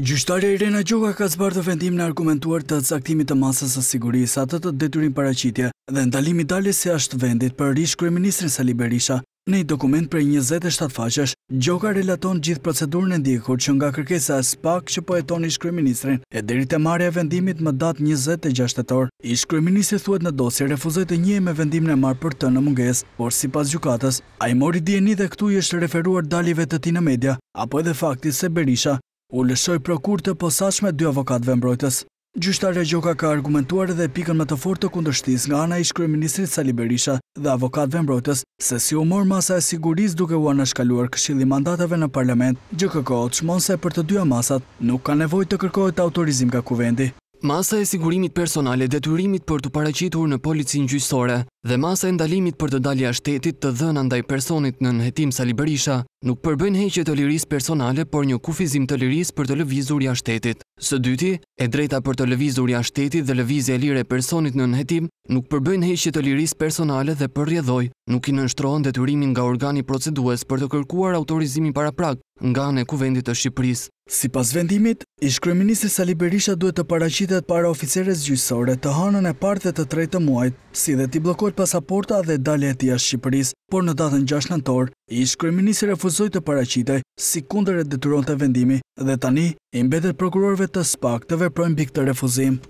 Gjyqtarja Irena Gjoka ka zbarë të vendim në argumentuar të caktimit të masës e sigurisë atët të deturin paracitje dhe ndalimi dalis se ashtë vendit për rish ministrin Sali Berisha. Në i dokument për 27 faqesh, Gjoka relaton gjithë procedurën e ndihkur që nga kërkesa e spak që po ton ish ministrin e dirit e marja vendimit më datë 26-etor. Ish ministri thuet në dosje refuzet e një me vendim në marë për të në munges, por si pas gjukatas, a i mori djeni dhe këtu i është referuar dalive të ti në media, apo edhe fakti se Berisha u lëshoj prokur të posashme dy avokatve mbrojtës. Gjushtarja Gjoka ka argumentuar edhe pikën me të fort të kundështis nga ana ish ministrit Sali Berisha dhe avokatve mbrojtës se si u mor masa e siguris duke u anashkaluar këshili mandatave në parlament, gjë këko të shmonë se për të dyja masat nuk ka nevoj të kërkojt autorizim ka kuvendi. Masa e sigurimit personale dhe të rrimit për të paracitur në policin gjysore dhe masa e ndalimit për të dalja shtetit të dhëna ndaj personit në nëhetim Sali nuk përbën heqe të liris personale por një kufizim të liris për të lëvizur ja shtetit. Së dyti, e drejta për të lëvizur ja shtetit dhe lëvizje e lire personit në nëhetim nuk përbën heqe të liris personale dhe për rjedhoj nuk i nënshtrohen dhe të rrimin nga organi procedues për të kërkuar autorizimin para prak nga në kuvendit të Shqipëris. Si pas vendimit, Ishtë kreministri Sali Berisha duhet të paracitet para oficeres gjysore të hanën e partët të trejtë të muajt, si dhe t'i blokojt pasaporta dhe dalje e ashtë Shqipëris, por në datën 6 nëntor, ishtë kreministri refuzoj të paracitet si kunder e detyron të vendimi dhe tani imbetet prokurorve të spak të veprojnë bik të refuzim.